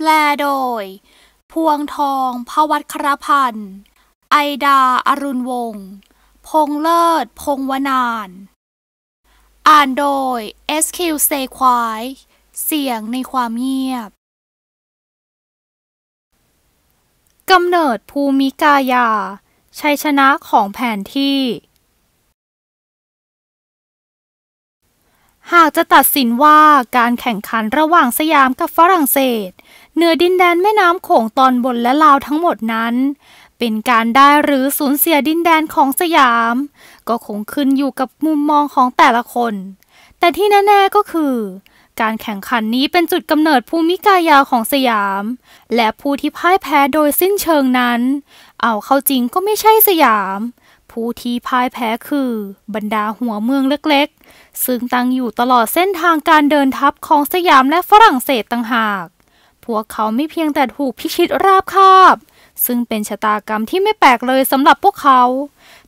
แปลโดยพวงทองพวัตครพันธ์ไอดาอรุณวงศ์ พงเลิศพงวนาน อ่านโดย SQ เซควาย เสียงในความเงียบ กำเนิดภูมิกายา ชัยชนะของแผนที่ หากจะตัดสินว่าการแข่งขันระหว่างสยามกับฝรั่งเศสเหนือดินแดนแม่น้ำโขงตอนบนและลาวทั้งหมดนั้น เป็นการได้หรือสูญเสียดินแดนของสยาม ก็คงขึ้นอยู่กับมุมมองของแต่ละคน แต่ที่แน่ๆก็คือ การแข่งขันนี้เป็นจุดกำเนิดภูมิกายาของสยาม และผู้ที่พ่ายแพ้โดยสิ้นเชิงนั้น เอาเข้าจริงก็ไม่ใช่สยาม ผู้ที่พ่ายแพ้คือบรรดาหัวเมืองเล็กๆ ซึ่งตั้งอยู่ตลอดเส้นทางการเดินทัพของสยามและฝรั่งเศสต่างหากพวกเขาไม่เพียงแต่ถูกพิชิตราบคาบซึ่งเป็นชะตากรรมที่ไม่แปลกเลยสำหรับพวกเขา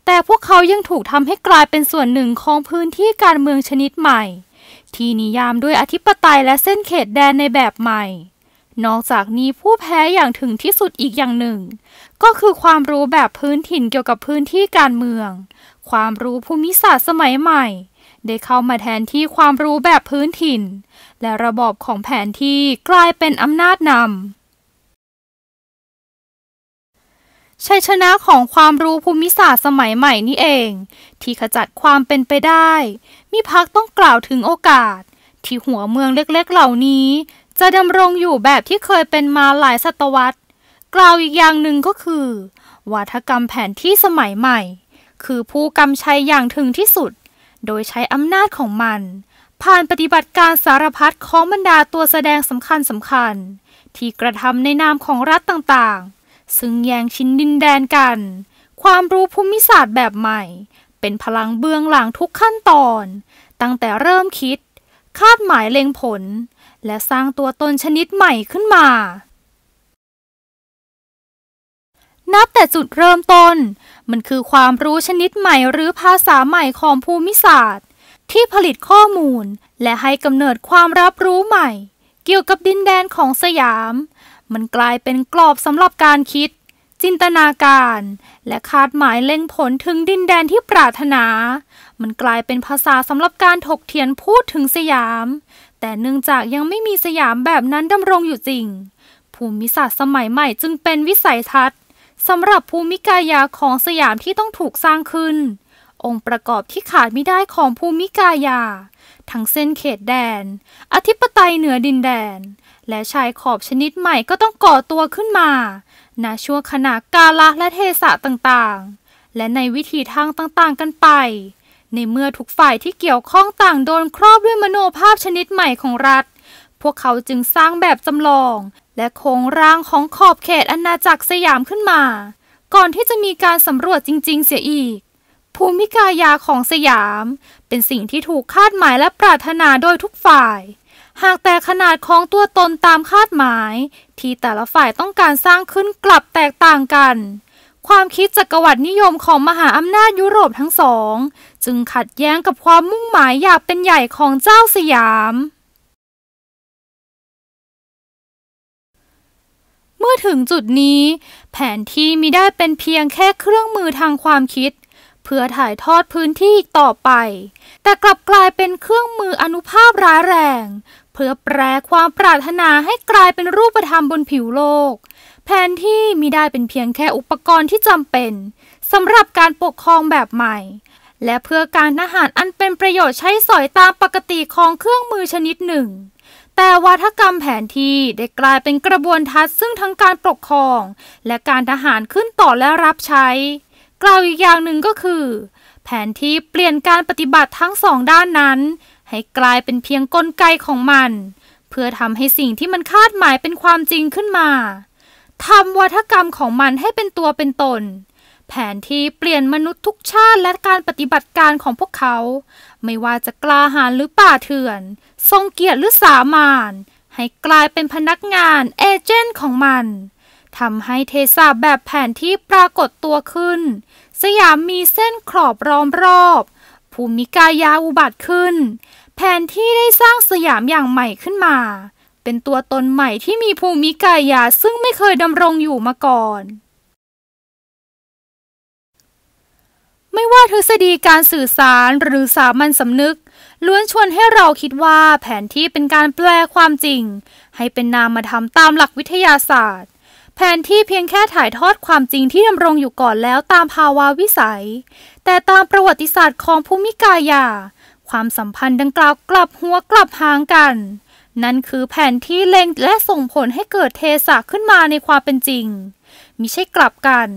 แต่พวกเขายังถูกทำให้กลายเป็นส่วนหนึ่งของพื้นที่การเมืองชนิดใหม่ ที่นิยามด้วยอธิปไตยและเส้นเขตแดนในแบบใหม่ นอกจากนี้ผู้แพ้อย่างถึงที่สุดอีกอย่างหนึ่ง ก็คือความรู้แบบพื้นถิ่นเกี่ยวกับพื้นที่การเมือง ความรู้ภูมิศาสตร์สมัยใหม่ได้เข้ามาแทนที่ความรู้แบบพื้นถิ่น และระบบของแผนที่กลายเป็นอำนาจนำชัยชนะของความรู้ภูมิศาสตร์สมัยใหม่นี่เอง ที่ขจัดความเป็นไปได้มิพักต้องกล่าวถึงโอกาส ที่หัวเมืองเล็กๆ เหล่านี้ จะดำรงอยู่แบบที่เคยเป็นมาหลายศตวรรษ กล่าวอีกอย่างหนึ่งก็คือวัฒกรรมแผนที่สมัยใหม่ คือผู้กำชัยอย่างถึงที่สุดโดยใช้อำนาจของมัน ผ่านปฏิบัติการสารพัดของบรรดาตัวแสดงสำคัญสำคัญ ที่กระทำในนามของรัฐต่างๆ ซึ่งแย่งชิ้นดินแดนกัน ความรู้ภูมิศาสตร์แบบใหม่ เป็นพลังเบื้องหลังทุกขั้นตอน ตั้งแต่เริ่มคิด คาดหมายเล็งผล และสร้างตัวตนชนิดใหม่ขึ้นมานับแต่จุดเริ่มต้น มันคือความรู้ชนิดใหม่หรือภาษาใหม่ของภูมิศาสตร์ ที่ผลิตข้อมูลและให้กำเนิดความรับรู้ใหม่ เกี่ยวกับดินแดนของสยาม มันกลายเป็นกรอบสำหรับการคิด จินตนาการ และคาดหมายเล็งผลถึงดินแดนที่ปรารถนา มันกลายเป็นภาษา สำหรับการถกเถียงพูดถึงสยาม แต่เนื่องจากยังไม่มีสยามแบบนั้นดำรงอยู่จริง ภูมิศาสตร์สมัยใหม่จึงเป็นวิสัยทัศน์สำหรับภูมิกายาของสยามที่ต้องถูกสร้างขึ้น องค์ประกอบที่ขาดไม่ได้ของภูมิกายา ทั้งเส้นเขตแดน อธิปไตยเหนือดินแดน และชายขอบชนิดใหม่ก็ต้องก่อตัวขึ้นมา ณชั่วขณะกาลและเทศะต่างๆ และในวิธีทางต่างๆกันไป ในเมื่อทุกฝ่ายที่เกี่ยวข้องต่างโดนครอบด้วยมโนภาพชนิดใหม่ของรัฐพวกเขาจึงสร้างแบบจำลอง และโครงร่างของขอบเขตอาณาจักรสยามขึ้นมา ก่อนที่จะมีการสำรวจจริงๆเสียอีก ภูมิกายาของสยาม เป็นสิ่งที่ถูกคาดหมายและปรารถนาโดยทุกฝ่าย หากแต่ขนาดของตัวตนตามคาดหมาย ที่แต่ละฝ่ายต้องการสร้างขึ้นกลับแตกต่างกัน ความคิดจักรวรรดินิยมของมหาอำนาจยุโรปทั้งสอง จึงขัดแย้งกับความมุ่งหมายอยากเป็นใหญ่ของเจ้าสยามเมื่อถึงจุดนี้แผนที่มิได้เป็นเพียงแค่เครื่องมือทางความคิด เพื่อถ่ายทอดพื้นที่ต่อไป แต่กลับกลายเป็นเครื่องมืออนุภาพร้ายแรง เพื่อแปลความปรารถนาให้กลายเป็นรูปธรรมบนผิวโลก แผนที่มิได้เป็นเพียงแค่อุปกรณ์ที่จำเป็นสำหรับการปกครองแบบใหม่ และเพื่อการทหารอันเป็นประโยชน์ใช้สอยตามปกติของเครื่องมือชนิดหนึ่งแต่วัฒกรรมแผนที่ได้กลายเป็นกระบวนทัศน์ซึ่งทั้งการปกครอง และการทหารขึ้นต่อและรับใช้ กล่าวอีกอย่างหนึ่งก็คือ แผนที่เปลี่ยนการปฏิบัติทั้งสองด้านนั้น ให้กลายเป็นเพียงกลไกของมัน เพื่อทำให้สิ่งที่มันคาดหมายเป็นความจริงขึ้นมาทำวัฒกรรมของมันให้เป็นตัวเป็นตนแผนที่เปลี่ยนมนุษย์ทุกชาติและการปฏิบัติการของพวกเขา ไม่ว่าจะกล้าหาญหรือป่าเถื่อน ทรงเกียรติหรือสามานให้กลายเป็นพนักงานเอเจนต์ของมันทำให้เทสาแบบแผนที่ปรากฏตัวขึ้น สยามมีเส้นขอบร้อมรอบ ภูมิกายาอุบัติขึ้น แผนที่ได้สร้างสยามอย่างใหม่ขึ้นมา เป็นตัวตนใหม่ที่มีภูมิกายาซึ่งไม่เคยดำรงอยู่มาก่อนไม่ว่าทฤษฎีการสื่อสารหรือสามัญสำนึกล้วนชวนให้เราคิดว่าแผนที่เป็นการแปลความจริง ให้เป็นนามธรรมตามหลักวิทยาศาสตร์ แผนที่เพียงแค่ถ่ายทอดความจริงที่ดำรงอยู่ก่อนแล้วตามภาวะวิสัย แต่ตามประวัติศาสตร์ของภูมิกายาความสัมพันธ์ดังกล่าวกลับหัวกลับหางกันนั่นคือแผนที่เล็งและส่งผลให้เกิดเทสะขึ้นมาในความเป็นจริงมิใช่กลับกัน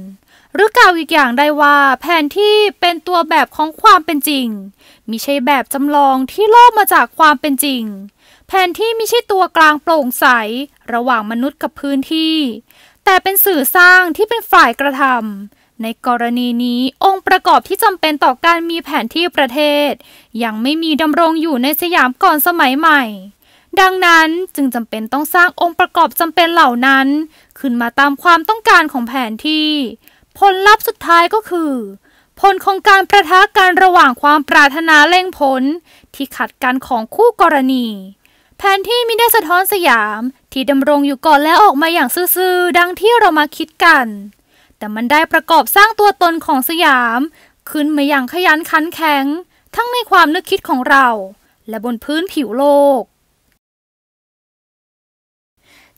หรือกล่าวอีกอย่างได้ว่า แผนที่เป็นตัวแบบของความเป็นจริงมิใช่แบบจำลองที่ลอกมาจากความเป็นจริง แผนที่มิใช่ตัวกลางโปร่งใส ระหว่างมนุษย์กับพื้นที่ แต่เป็นสื่อสร้างที่เป็นฝ่ายกระทำในกรณีนี้องค์ประกอบที่จำเป็นต่อการมีแผนที่ประเทศ ยังไม่มีดำรงอยู่ในสยามก่อนสมัยใหม่ ดังนั้นจึงจำเป็นต้องสร้างองค์ประกอบจำเป็นเหล่านั้น ขึ้นมาตามความต้องการของแผนที่ผลลัพธ์สุดท้ายก็คือ ผลของการประทะกันระหว่างความปรารถนาเร่งผล ที่ขัดกันของคู่กรณีแผนที่มิได้สะท้อนสยามที่ดำรงอยู่ก่อนแล้วออกมาอย่างซื่อๆดังที่เรามาคิดกัน แต่มันได้ประกอบสร้างตัวตนของสยาม ขึ้นมาอย่างขยันขันแข็งทั้งในความนึกคิดของเรา และบนพื้นผิวโลก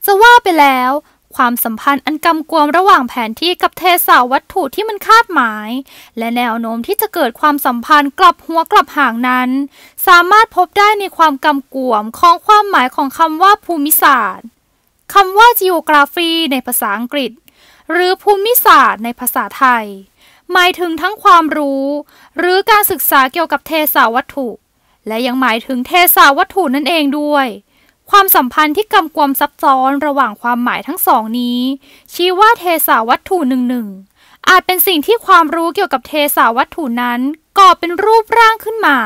จะว่าไปแล้วความสัมพันธ์อันกำกวมระหว่างแผนที่กับเทสาวัตถุที่มันคาดหมาย และแนวโน้มที่จะเกิดความสัมพันธ์กลับหัวกลับหางนั้น สามารถพบได้ในความกำกวมของความหมายของคำว่าภูมิศาสตร์คำว่าจิโอกราฟีในภาษาอังกฤษ หรือภูมิศาสตร์ ในภาษาไทย หมายถึงทั้งความรู้ หรือการศึกษาเกี่ยวกับเทสาวัตถุ และยังหมายถึงเทสาวัตถุนั่นเองด้วยความสัมพันธ์ที่กำกวมซับซ้อนระหว่างความหมายทั้งสองนี้ ชี้ว่าเทสาวัตถุหนึ่งหนึ่งอาจเป็นสิ่งที่ความรู้เกี่ยวกับเทสาวัตถุนั้นก่อเป็นรูปร่างขึ้นมา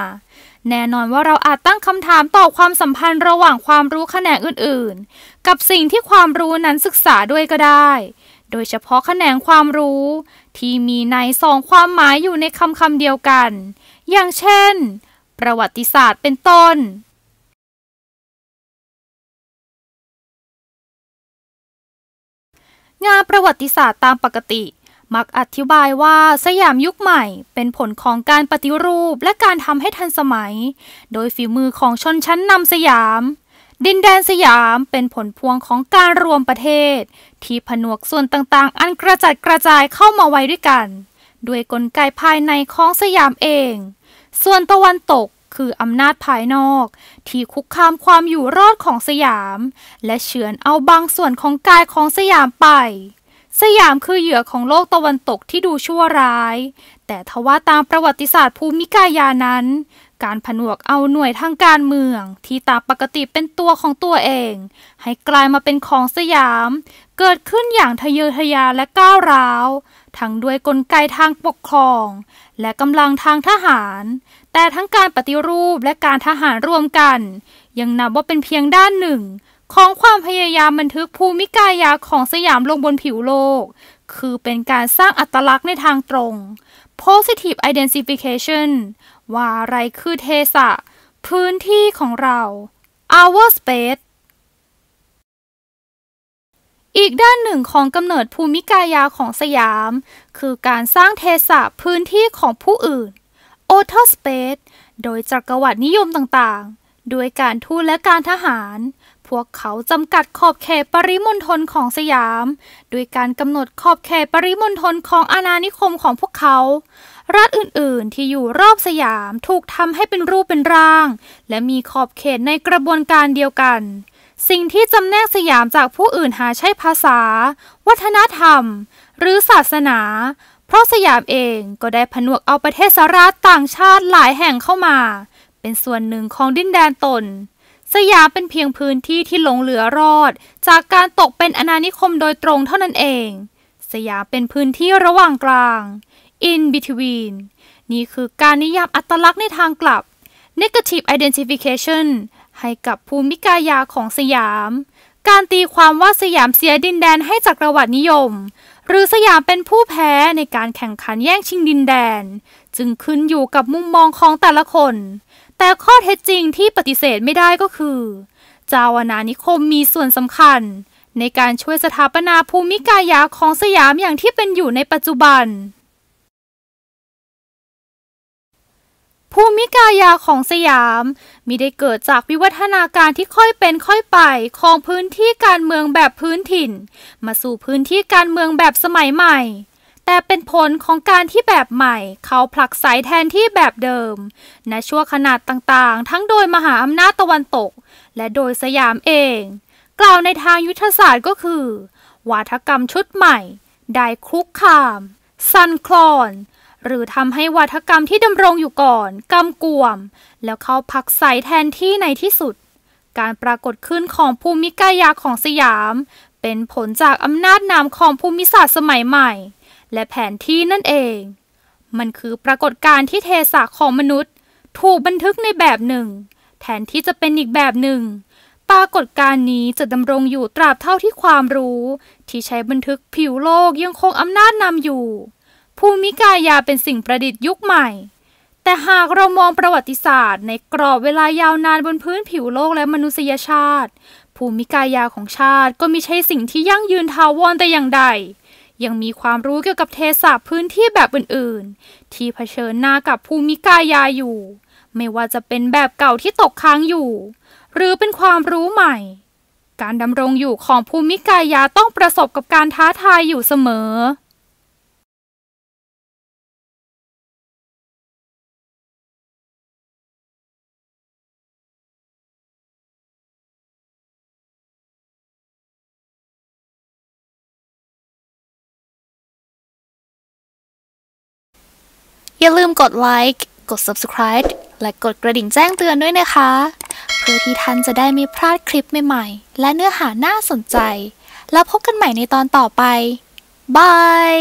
แน่นอนว่าเราอาจตั้งคำถามต่อความสัมพันธ์ระหว่างความรู้แขนงอื่น ๆ กับสิ่งที่ความรู้นั้นศึกษาด้วยก็ได้ โดยเฉพาะแขนงความรู้ ที่มีในสองความหมายอยู่ในคำคำเดียวกัน อย่างเช่น ประวัติศาสตร์เป็นต้นงานประวัติศาสตร์ตามปกติ มักอธิบายว่าสยามยุคใหม่เป็นผลของการปฏิรูปและการทำให้ทันสมัย โดยฝีมือของชนชั้นนำสยาม ดินแดนสยามเป็นผลพวงของการรวมประเทศ ที่ผนวกส่วนต่างๆ อันกระจัดกระจายเข้ามาไว้ด้วยกัน ด้วยกลไกภายในของสยามเอง ส่วนตะวันตกคืออำนาจภายนอกที่คุกคามความอยู่รอดของสยาม และเฉือนเอาบางส่วนของกายของสยามไป สยามคือเหยื่อของโลกตะวันตกที่ดูชั่วร้าย แต่ทว่าตามประวัติศาสตร์ภูมิกายานั้น การผนวกเอาหน่วยทางการเมืองที่ตามปกติเป็นตัวของตัวเอง ให้กลายมาเป็นของสยาม เกิดขึ้นอย่างทะเยอทะยานและก้าวร้าว ทั้งด้วยกลไกทางปกครอง และกำลังทางทหารแต่ทั้งการปฏิรูปและการทหารรวมกัน ยังนับว่าเป็นเพียงด้านหนึ่งของความพยายามบันทึกภูมิกายาของสยามลงบนผิวโลก คือเป็นการสร้างอัตลักษณ์ในทางตรง positive identification ว่าอะไรคือเทสะพื้นที่ของเรา our space อีกด้านหนึ่งของกำเนิดภูมิกายาของสยาม คือการสร้างเทสะพื้นที่ของผู้อื่นโอทอสเปซโดยจักรวรรดินิยมต่างๆ ด้วยการทูตและการทหาร พวกเขาจำกัดขอบเขตปริมณฑลของสยามด้วยการกำหนดขอบเขตปริมณฑลของอาณานิคมของพวกเขารัฐอื่นๆที่อยู่รอบสยามถูกทำให้เป็นรูปเป็นร่าง และมีขอบเขตในกระบวนการเดียวกัน สิ่งที่จำแนกสยามจากผู้อื่นหาใช่ภาษา วัฒนธรรม หรือศาสนาเพราะสยามเองก็ได้ผนวกเอาประเทศสหรัฐต่างชาติหลายแห่งเข้ามา เป็นส่วนหนึ่งของดินแดนตน สยามเป็นเพียงพื้นที่ที่หลงเหลือรอด จากการตกเป็นอาณานิคมโดยตรงเท่านั้นเอง สยามเป็นพื้นที่ระหว่างกลาง in between นี่คือการนิยามอัตลักษณ์ในทางกลับ negative identification ให้กับภูมิกายาของสยาม การตีความว่าสยามเสียดินแดนให้จักรวรรดินิยมหรือสยามเป็นผู้แพ้ในการแข่งขันแย่งชิงดินแดน จึงขึ้นอยู่กับมุมมองของแต่ละคน แต่ข้อเท็จจริงที่ปฏิเสธไม่ได้ก็คือเจ้าวนานิคมมีส่วนสำคัญ ในการช่วยสถาปนาภูมิกายาของสยามอย่างที่เป็นอยู่ในปัจจุบันภูมิกายาของสยามมิได้เกิดจากวิวัฒนาการที่ค่อยเป็นค่อยไปของพื้นที่การเมืองแบบพื้นถิ่น มาสู่พื้นที่การเมืองแบบสมัยใหม่ แต่เป็นผลของการที่แบบใหม่ เขาผลักไสแทนที่แบบเดิม ณชั่วขนาดต่างๆ ทั้งโดยมหาอำนาจตะวันตก และโดยสยามเอง กล่าวในทางยุทธศาสตร์ก็คือวาทกรรมชุดใหม่ได้คลุกคามซันคลอนหรือทำให้วัฒกรรมที่ดำรงอยู่ก่อนกำกวม แล้วเข้าพักใสแทนที่ในที่สุด การปรากฏขึ้นของภูมิกายาของสยาม เป็นผลจากอำนาจนามของภูมิศาสตร์สมัยใหม่ และแผนที่นั่นเอง มันคือปรากฏการณ์ที่เทศะของมนุษย์ ถูกบันทึกในแบบหนึ่ง แทนที่จะเป็นอีกแบบหนึ่ง ปรากฏการณ์นี้จะดำรงอยู่ตราบเท่าที่ความรู้ ที่ใช้บันทึกผิวโลกยังคงอำนาจนำอยู่ภูมิกายาเป็นสิ่งประดิษฐ์ยุคใหม่ แต่หากเรามองประวัติศาสตร์ในกรอบเวลายาวนานบนพื้นผิวโลกและมนุษยชาติ ภูมิกายาของชาติก็มีใช่สิ่งที่ยั่งยืนทาวรแต่อย่างใด ยังมีความรู้เกี่ยวกับเทศะพื้นที่แบบอื่นๆ ที่เผชิญหน้ากับภูมิกายาอยู่ ไม่ว่าจะเป็นแบบเก่าที่ตกค้างอยู่ หรือเป็นความรู้ใหม่ การดำรงอยู่ของภูมิกายาต้องประสบกับการท้าทายอยู่เสมออย่าลืมกดไลค์ กด subscribe และกดกระดิ่งแจ้งเตือนด้วยนะคะ เพื่อที่ท่านจะได้ไม่พลาดคลิปใหม่ๆ และเนื้อหาน่าสนใจ แล้วพบกันใหม่ในตอนต่อไปบาย